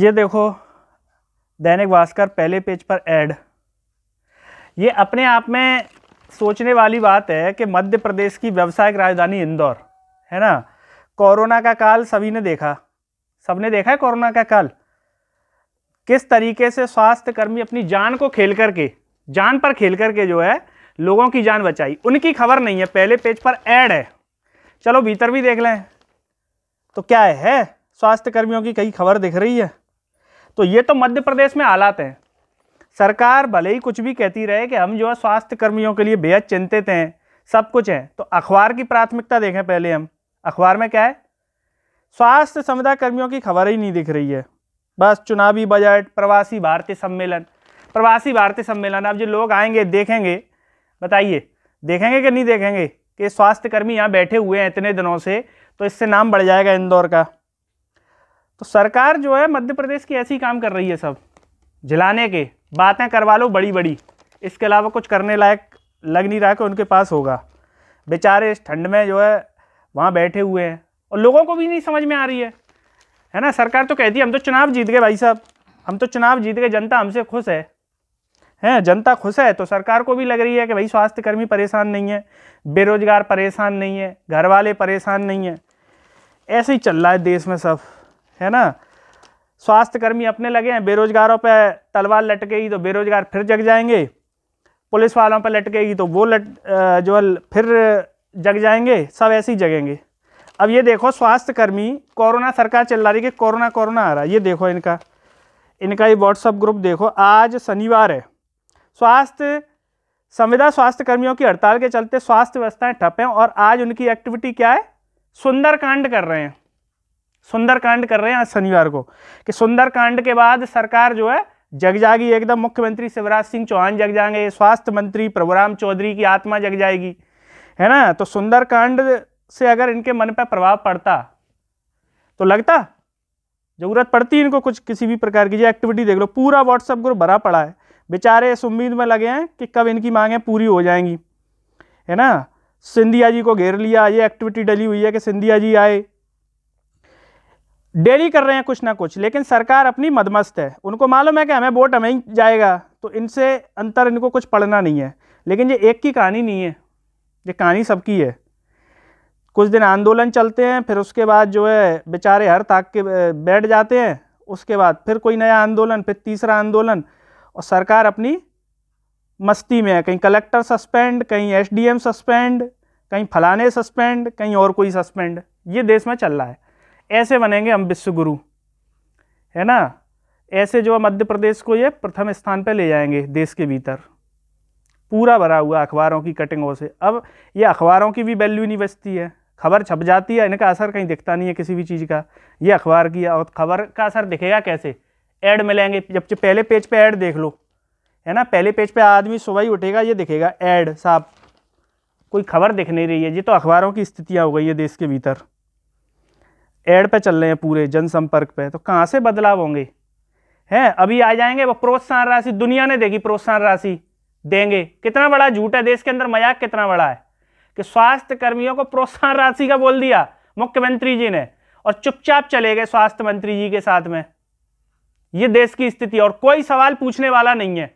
ये देखो दैनिक भास्कर पहले पेज पर ऐड ये अपने आप में सोचने वाली बात है कि मध्य प्रदेश की व्यावसायिक राजधानी इंदौर है ना कोरोना का काल सभी ने देखा सबने देखा है कोरोना का काल किस तरीके से स्वास्थ्यकर्मी अपनी जान को खेल करके जान पर खेल करके जो है लोगों की जान बचाई उनकी खबर नहीं है पहले पेज पर ऐड है चलो भीतर भी देख लें तो क्या है, है? स्वास्थ्यकर्मियों की कई खबर दिख रही है तो ये तो मध्य प्रदेश में हालात हैं सरकार भले ही कुछ भी कहती रहे कि हम जो है स्वास्थ्य कर्मियों के लिए बेहद चिंतित हैं सब कुछ है तो अखबार की प्राथमिकता देखें पहले हम अखबार में क्या है स्वास्थ्य संविदा कर्मियों की खबर ही नहीं दिख रही है बस चुनावी बजट प्रवासी भारतीय सम्मेलन प्रवासी भारतीय सम्मेलन अब जो लोग आएंगे देखेंगे बताइए देखेंगे कि नहीं देखेंगे कि स्वास्थ्यकर्मी यहाँ बैठे हुए हैं इतने दिनों से तो इससे नाम बढ़ जाएगा इंदौर का तो सरकार जो है मध्य प्रदेश की ऐसी काम कर रही है सब जलाने के बातें करवा लो बड़ी बड़ी इसके अलावा कुछ करने लायक लग नहीं रहा कि उनके पास होगा बेचारे इस ठंड में जो है वहाँ बैठे हुए हैं और लोगों को भी नहीं समझ में आ रही है है ना सरकार तो कहती है हम तो चुनाव जीत गए भाई साहब हम तो चुनाव जीत गए जनता हमसे खुश है हैं जनता खुश है तो सरकार को भी लग रही है कि भाई स्वास्थ्यकर्मी परेशान नहीं है बेरोजगार परेशान नहीं है घर वाले परेशान नहीं है ऐसे ही चल रहा है देश में सब है ना स्वास्थ्यकर्मी अपने लगे हैं बेरोजगारों पर तलवार लटकेगी तो बेरोजगार फिर जग जाएंगे पुलिस वालों पर लटकेगी तो वो लट जो फिर जग जाएंगे सब ऐसे ही जगेंगे अब ये देखो स्वास्थ्यकर्मी कोरोना सरकार चल रही है कि कोरोना कोरोना आ रहा है ये देखो इनका इनका ये व्हाट्सअप ग्रुप देखो आज शनिवार है स्वास्थ्य संविदा स्वास्थ्य कर्मियों की हड़ताल के चलते स्वास्थ्य व्यवस्थाएं ठप हैं और आज उनकी एक्टिविटी क्या है सुंदरकांड कर रहे हैं सुंदरकांड कर रहे हैं आज शनिवार को कि सुंदरकांड के बाद सरकार जो है जग जाएगी एकदम मुख्यमंत्री शिवराज सिंह चौहान जग जाएंगे स्वास्थ्य मंत्री प्रभुराम चौधरी की आत्मा जग जाएगी है ना तो सुंदरकांड से अगर इनके मन पर प्रभाव पड़ता तो लगता जरूरत पड़ती इनको कुछ किसी भी प्रकार की जो एक्टिविटी देख लो पूरा व्हाट्सएप ग्रुप भरा पड़ा है बेचारे इस उम्मीद में लगे हैं कि कब इनकी मांगें पूरी हो जाएंगी है ना सिंधिया जी को घेर लिया ये एक्टिविटी डली हुई है कि सिंधिया जी आए डेली कर रहे हैं कुछ ना कुछ लेकिन सरकार अपनी मदमस्त है उनको मालूम है कि हमें वोट हमें ही जाएगा तो इनसे अंतर इनको कुछ पढ़ना नहीं है लेकिन ये एक की कहानी नहीं है ये कहानी सबकी है कुछ दिन आंदोलन चलते हैं फिर उसके बाद जो है बेचारे हर ताक के बैठ जाते हैं उसके बाद फिर कोई नया आंदोलन फिर तीसरा आंदोलन और सरकार अपनी मस्ती में है कहीं कलेक्टर सस्पेंड कहीं एसडीएम सस्पेंड कहीं फलाने सस्पेंड कहीं और कोई सस्पेंड ये देश में चल रहा है ऐसे बनेंगे हम विश्व गुरु है ना ऐसे जो मध्य प्रदेश को ये प्रथम स्थान पर ले जाएंगे देश के भीतर पूरा भरा हुआ अखबारों की कटिंगों से अब ये अखबारों की भी वैल्यू नहीं बचती है खबर छप जाती है इनका असर कहीं दिखता नहीं है किसी भी चीज़ का ये अखबार की और खबर का असर दिखेगा कैसे ऐड मिलेंगे जब पहले पेज पे ऐड देख लो है ना पहले पेज पे आदमी सुबह ही उठेगा ये दिखेगा ऐड साहब कोई खबर दिख नहीं रही है ये तो अखबारों की स्थितियाँ हो गई है देश के भीतर एड पे चल रहे हैं पूरे जनसंपर्क पे तो कहाँ से बदलाव होंगे हैं अभी आ जाएंगे वो प्रोत्साहन राशि दुनिया ने देगी प्रोत्साहन राशि देंगे कितना बड़ा झूठ है देश के अंदर मजाक कितना बड़ा है कि स्वास्थ्य कर्मियों को प्रोत्साहन राशि का बोल दिया मुख्यमंत्री जी ने और चुपचाप चले गए स्वास्थ्य मंत्री जी के साथ में ये देश की स्थिति और कोई सवाल पूछने वाला नहीं है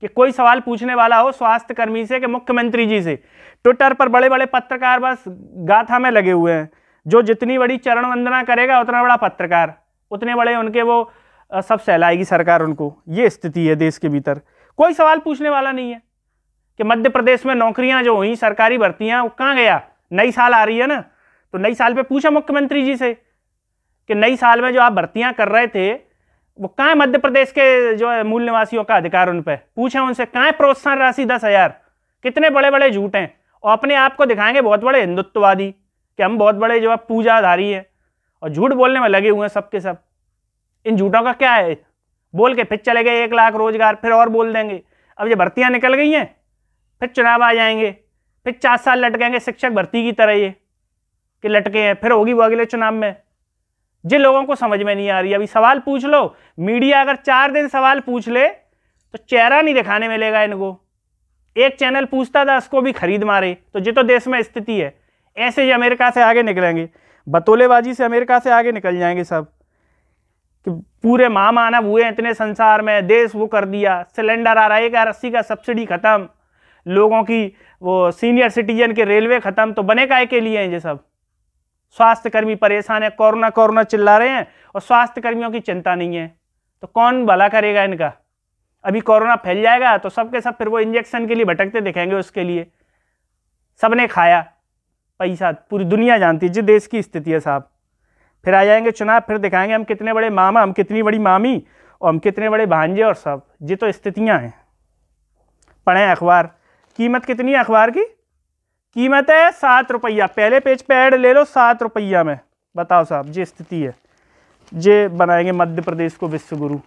कि कोई सवाल पूछने वाला हो स्वास्थ्यकर्मी से कि मुख्यमंत्री जी से ट्विटर पर बड़े बड़े पत्रकार बस गाथा में लगे हुए हैं जो जितनी बड़ी चरण वंदना करेगा उतना बड़ा पत्रकार उतने बड़े उनके वो सब सहलाएगी सरकार उनको ये स्थिति है देश के भीतर कोई सवाल पूछने वाला नहीं है कि मध्य प्रदेश में नौकरियां जो हुई सरकारी भर्तियां वो कहाँ गया नई साल आ रही है ना तो नई साल पे पूछा मुख्यमंत्री जी से कि नई साल में जो आप भर्तियां कर रहे थे वो कहाँ मध्य प्रदेश के जो है मूल निवासियों का अधिकार उन पर पूछा उनसे कहाँ प्रोत्साहन राशि दस हज़ार कितने बड़े बड़े झूठ हैं और अपने आप को दिखाएंगे बहुत बड़े हिंदुत्ववादी कि हम बहुत बड़े जो है पूजाधारी हैं और झूठ बोलने में लगे हुए हैं सबके सब इन झूठों का क्या है बोल के फिर चले गए एक लाख रोजगार फिर और बोल देंगे अब ये भर्तियाँ निकल गई हैं फिर चुनाव आ जाएंगे फिर चार साल लटकेंगे शिक्षक भर्ती की तरह ये कि लटके हैं फिर होगी वो अगले चुनाव में जिन लोगों को समझ में नहीं आ रही अभी सवाल पूछ लो मीडिया अगर चार दिन सवाल पूछ ले तो चेहरा नहीं दिखाने मिलेगा इनको एक चैनल पूछता था उसको भी खरीद मारे तो ये तो देश में स्थिति है ऐसे ही अमेरिका से आगे निकलेंगे बतोलेबाजी से अमेरिका से आगे निकल जाएंगे सब कि पूरे महामानव हुए इतने संसार में देश वो कर दिया सिलेंडर आ रहा है एक रस्सी का सब्सिडी ख़त्म लोगों की वो सीनियर सिटीजन के रेलवे ख़त्म तो बने काय के लिए हैं ये सब स्वास्थ्यकर्मी परेशान है कोरोना कोरोना चिल्ला रहे हैं और स्वास्थ्यकर्मियों की चिंता नहीं है तो कौन भला करेगा इनका अभी कोरोना फैल जाएगा तो सबके सब फिर वो इंजेक्शन के लिए भटकते दिखेंगे उसके लिए सबने खाया पैसा पूरी दुनिया जानती है जिस देश की स्थिति है साहब फिर आ जाएंगे चुनाव फिर दिखाएंगे हम कितने बड़े मामा हम कितनी बड़ी मामी और हम कितने बड़े भांजे और सब ये तो स्थितियाँ हैं पढ़ें अखबार कीमत कितनी है अखबार की कीमत है सात रुपया पहले पेज पे ऐड ले लो सात रुपया में बताओ साहब ये स्थिति है ये बनाएंगे मध्य प्रदेश को विश्वगुरु